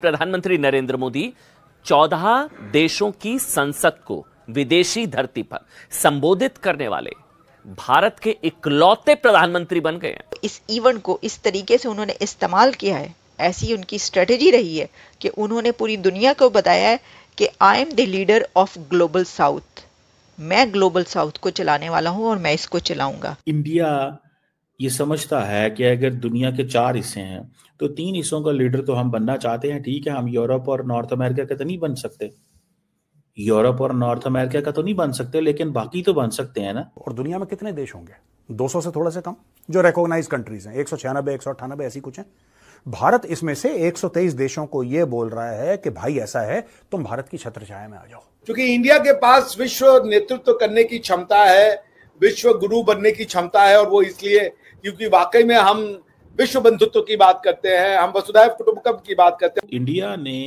प्रधानमंत्री नरेंद्र मोदी चौदह देशों की संसद को विदेशी धरती पर संबोधित करने वाले भारत के इकलौते प्रधानमंत्री बन गए इस इवेंट को इस तरीके से उन्होंने इस्तेमाल किया है ऐसी उनकी स्ट्रेटेजी रही है कि उन्होंने पूरी दुनिया को बताया है कि I am the leader of global south मैं ग्लोबल साउथ को चलाने वाला हूं और मैं इसको चलाऊंगा इंडिया ये समझता है कि अगर दुनिया के चार हिस्से हैं तो तीन हिस्सों का लीडर तो हम बनना चाहते हैं ठीक है हम यूरोप और नॉर्थ अमेरिका का तो नहीं बन सकते यूरोप और नॉर्थ अमेरिका का तो नहीं बन सकते लेकिन बाकी तो बन सकते हैं ना और दुनिया में कितने देश होंगे 200 से थोड़ा से कम जो रिकॉग्नाइज कंट्रीज हैं एक सौ छियानबे एक सौ अठानबे ऐसी कुछ है भारत इसमें से 123 देशों को यह बोल रहा है कि भाई ऐसा है तुम भारत की छत्र में आ जाओ क्योंकि इंडिया के पास विश्व नेतृत्व करने की क्षमता है विश्व गुरु बनने की क्षमता है और वो इसलिए क्योंकि वाकई में हम विश्व बंधुत्व की बात करते हैं हम वसुधैव कुटुंबकम की बात करते हैं इंडिया ने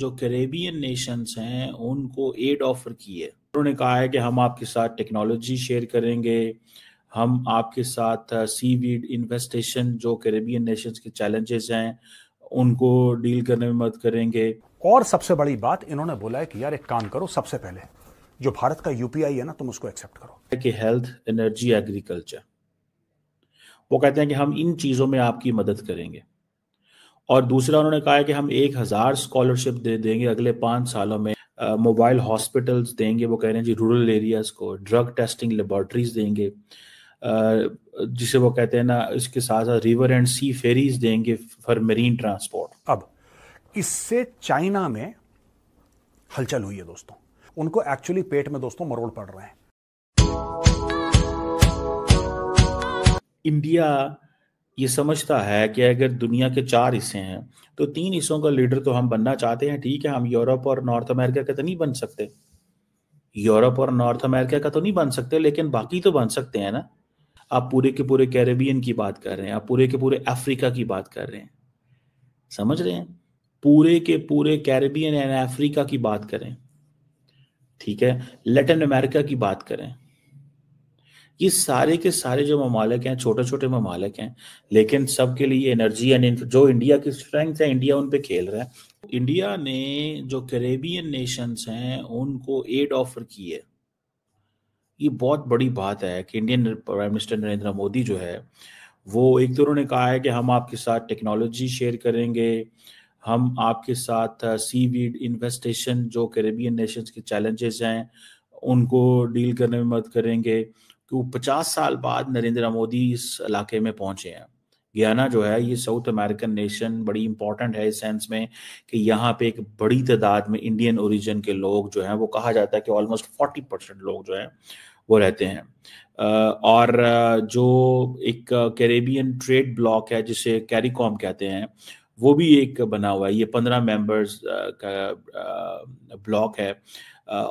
जो कैरेबियन नेशंस हैं उनको एड ऑफर की है उन्होंने कहा है कि हम आपके साथ टेक्नोलॉजी शेयर करेंगे हम आपके साथ सी वीड इन्वेस्टेशन जो कैरेबियन नेशंस के चैलेंजेस हैं उनको डील करने में मदद करेंगे और सबसे बड़ी बात इन्होंने बोला है कि यार एक काम करो सबसे पहले जो भारत का यूपीआई है ना तुम उसको एक्सेप्ट करो कि हेल्थ एनर्जी एग्रीकल्चर वो कहते हैं कि हम इन चीज़ों में आपकी मदद करेंगे और दूसरा उन्होंने कहा है कि हम एक हज़ार स्कॉलरशिप दे देंगे अगले पांच सालों में मोबाइल हॉस्पिटल्स देंगे वो कह रहे हैं जी रूरल एरियाज़ को ड्रग टेस्टिंग लेबोरेटरीज देंगे जिसे वो कहते हैं ना इसके साथ साथ रिवर एंड सी फेरीज देंगे फॉर मरीन ट्रांसपोर्ट अब इससे चाइना में हलचल हुई है दोस्तों उनको एक्चुअली पेट में दोस्तों मरोड़ पड़ रहे हैं इंडिया ये समझता है कि अगर दुनिया के चार हिस्से हैं तो तीन हिस्सों का लीडर तो हम बनना चाहते हैं ठीक है हम यूरोप और नॉर्थ अमेरिका का तो नहीं बन सकते यूरोप और नॉर्थ अमेरिका का तो नहीं बन सकते लेकिन बाकी तो बन सकते हैं ना आप पूरे के पूरे कैरेबियन की बात कर रहे हैं आप पूरे के पूरे अफ्रीका की बात कर रहे हैं समझ रहे हैं पूरे के पूरे कैरेबियन एंड अफ्रीका की बात करें ठीक है लेटिन अमेरिका की बात करें ये सारे के सारे जो ममालिक हैं छोटे छोटे ममालिक हैं लेकिन सबके लिए एनर्जी एंड जो इंडिया की स्ट्रेंथ है इंडिया उन पे खेल रहा है इंडिया ने जो करेबियन नेशंस हैं उनको एड ऑफर की है ये बहुत बड़ी बात है कि Indian prime minister Narendra Modi जो है वो एक तो उन्होंने कहा है कि हम आपके साथ टेक्नोलॉजी शेयर करेंगे हम आपके साथ सी वीड इन्वेस्टेशन जो कैरेबियन नेशंस के चैलेंजेस हैं उनको डील करने में मदद करेंगे कि वो तो पचास साल बाद नरेंद्र मोदी इस इलाके में पहुंचे हैं गयाना जो है ये साउथ अमेरिकन नेशन बड़ी इंपॉर्टेंट है इस सेंस में कि यहाँ पे एक बड़ी तादाद में इंडियन ओरिजिन के लोग जो हैं वो कहा जाता है कि ऑलमोस्ट फोर्टी परसेंट लोग जो हैं वो रहते हैं और जो एक कैरेबियन ट्रेड ब्लॉक है जिसे कैरीकॉम कहते हैं वो भी एक बना हुआ है ये पंद्रह मेंबर्स का ब्लॉक है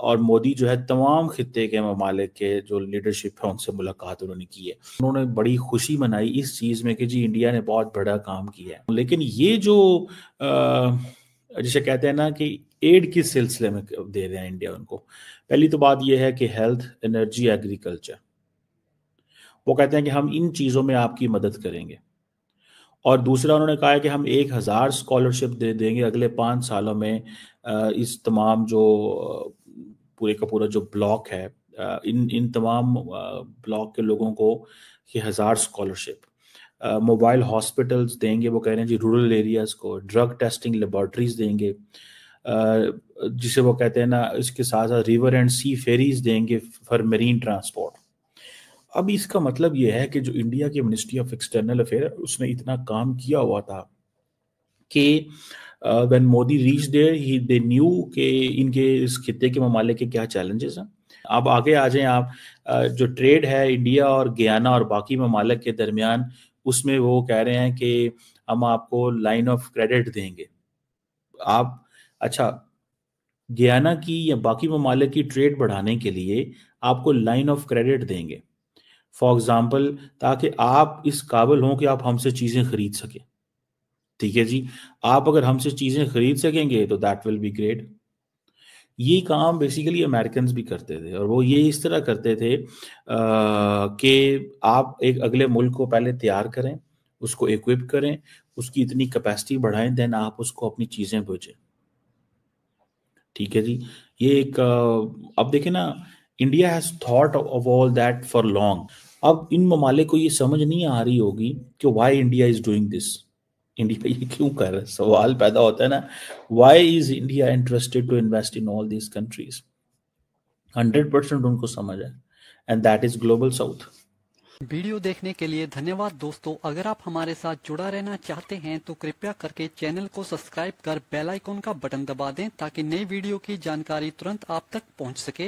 और मोदी जो है तमाम खत्े के ममालिक के जो लीडरशिप है उनसे मुलाकात उन्होंने की है उन्होंने बड़ी खुशी मनाई इस चीज़ में कि जी इंडिया ने बहुत बड़ा काम किया है लेकिन ये जो जिसे कहते हैं ना कि एड किस सिलसिले में दे रहे हैं इंडिया उनको पहली तो बात यह है कि हेल्थ एनर्जी एग्रीकल्चर वो कहते हैं कि हम इन चीज़ों में आपकी मदद करेंगे और दूसरा उन्होंने कहा है कि हम एक हज़ार स्कॉलरशिप दे देंगे अगले पाँच सालों में इस तमाम जो पूरे का पूरा जो ब्लॉक है इन इन तमाम ब्लॉक के लोगों को कि हज़ार स्कॉलरशिप मोबाइल हॉस्पिटल्स देंगे वो कह रहे हैं जी रूरल एरियाज़ को ड्रग टेस्टिंग लेबॉर्ट्रीज़ देंगे जिसे वो कहते हैं ना इसके साथ साथ रिवर एंड सी फेरीज देंगे फॉर मरीन ट्रांसपोर्ट अब इसका मतलब यह है कि जो इंडिया की मिनिस्ट्री ऑफ एक्सटर्नल अफेयर उसने इतना काम किया हुआ था कि when Modi reach there he they knew के इनके इस खत्े के ममालिक के क्या चैलेंजेस हैं आप आगे आ जाएं आप जो ट्रेड है इंडिया और गयाना और बाकी ममालक के दरमियान उसमें वो कह रहे हैं कि हम आपको लाइन ऑफ क्रेडिट देंगे आप अच्छा गयाना की या बाकी ममालक की ट्रेड बढ़ाने के लिए आपको लाइन ऑफ क्रेडिट देंगे फॉर एग्जाम्पल ताकि आप इस काबिल हों कि आप हमसे चीज़ें खरीद सकें ठीक है जी आप अगर हमसे चीज़ें खरीद सकेंगे तो दैट विल बी ग्रेट ये काम बेसिकली अमेरिकन भी करते थे और वो ये इस तरह करते थे कि आप एक अगले मुल्क को पहले तैयार करें उसको इक्विप करें उसकी इतनी कैपेसिटी बढ़ाएं देन आप उसको अपनी चीज़ें भेजें ठीक है जी ये एक अब देखें ना India has thought of all that for long अब इन ममालिक को ये समझ नहीं आ रही होगी कि why India is doing this India ये क्यों कर रहा है सवाल पैदा होता है ना why is India interested to invest in all this countries hundred percent उनको समझ है and that is global south video देखने के लिए धन्यवाद दोस्तों अगर आप हमारे साथ जुड़ा रहना चाहते हैं तो कृपया करके चैनल को सब्सक्राइब कर बेल आइकॉन का बटन दबा दें ताकि नई वीडियो की जानकारी तुरंत आप तक पहुंच सके